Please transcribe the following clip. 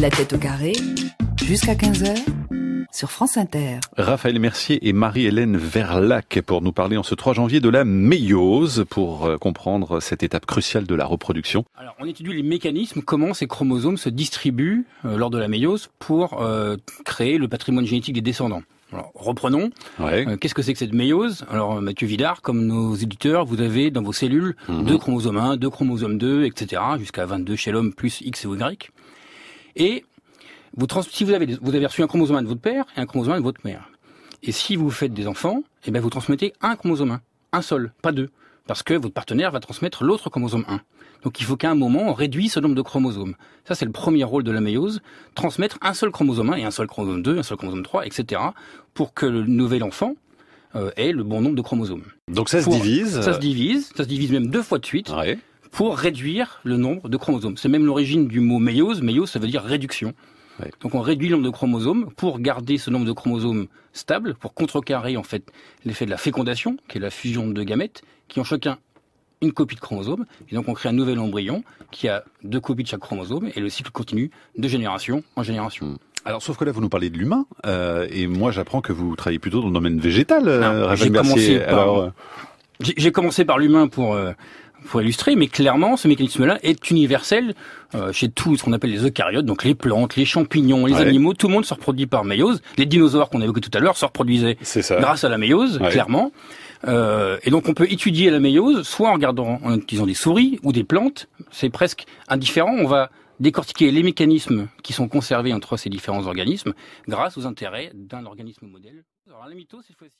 La tête au carré, jusqu'à 15h sur France Inter. Raphaël Mercier et Marie-Hélène Verlac pour nous parler en ce 3 janvier de la méiose, pour euh, comprendre cette étape cruciale de la reproduction. Alors, on étudie les mécanismes, comment ces chromosomes se distribuent euh, lors de la méiose pour euh, créer le patrimoine génétique des descendants. Alors, reprenons. Qu'est-ce que c'est que cette méiose Alors, Mathieu Vidard, comme nos éditeurs, vous avez dans vos cellules mhm. deux chromosomes 1, deux chromosomes 2, etc., jusqu'à 22 chez l'homme, plus X et Y. Et vous si vous avez, vous avez reçu un chromosome de votre père et un chromosome de votre mère. Et si vous faites des enfants, eh bien vous transmettez un chromosome un seul, pas deux, parce que votre partenaire va transmettre l'autre chromosome 1. Donc il faut qu'à un moment, on réduise ce nombre de chromosomes. Ça, c'est le premier rôle de la méiose, transmettre un seul chromosome 1 et un seul chromosome 2, un seul chromosome 3, etc., pour que le nouvel enfant euh, ait le bon nombre de chromosomes. Donc ça se divise Ça se euh, divise, ça se divise même deux fois de suite pour réduire le nombre de chromosomes. C'est même l'origine du mot méiose. Méiose, ça veut dire réduction. Donc on réduit le nombre de chromosomes pour garder ce nombre de chromosomes stable, pour contrecarrer en fait l'effet de la fécondation, qui est la fusion de gamètes, qui ont chacun une copie de chromosome. Et donc on crée un nouvel embryon qui a deux copies de chaque chromosome, et le cycle continue de génération en génération. Hmm. Alors, sauf que là, vous nous parlez de l'humain, euh, et moi, j'apprends que vous travaillez plutôt dans le domaine végétal, euh, ah, Alors... Euh, j'ai commencé par l'humain pour pour illustrer, mais clairement, ce mécanisme-là est universel euh, chez tout ce qu'on appelle les eucaryotes, donc les plantes, les champignons, les animaux, tout le monde se reproduit par méiose. Les dinosaures qu'on évoquait tout à l'heure se reproduisaient grâce à la méiose, clairement. Euh, et donc on peut étudier la méiose soit en regardant, en utilisant des souris ou des plantes, c'est presque indifférent, on va décortiquer les mécanismes qui sont conservés entre ces différents organismes grâce aux intérêts d'un organisme modèle. Alors, la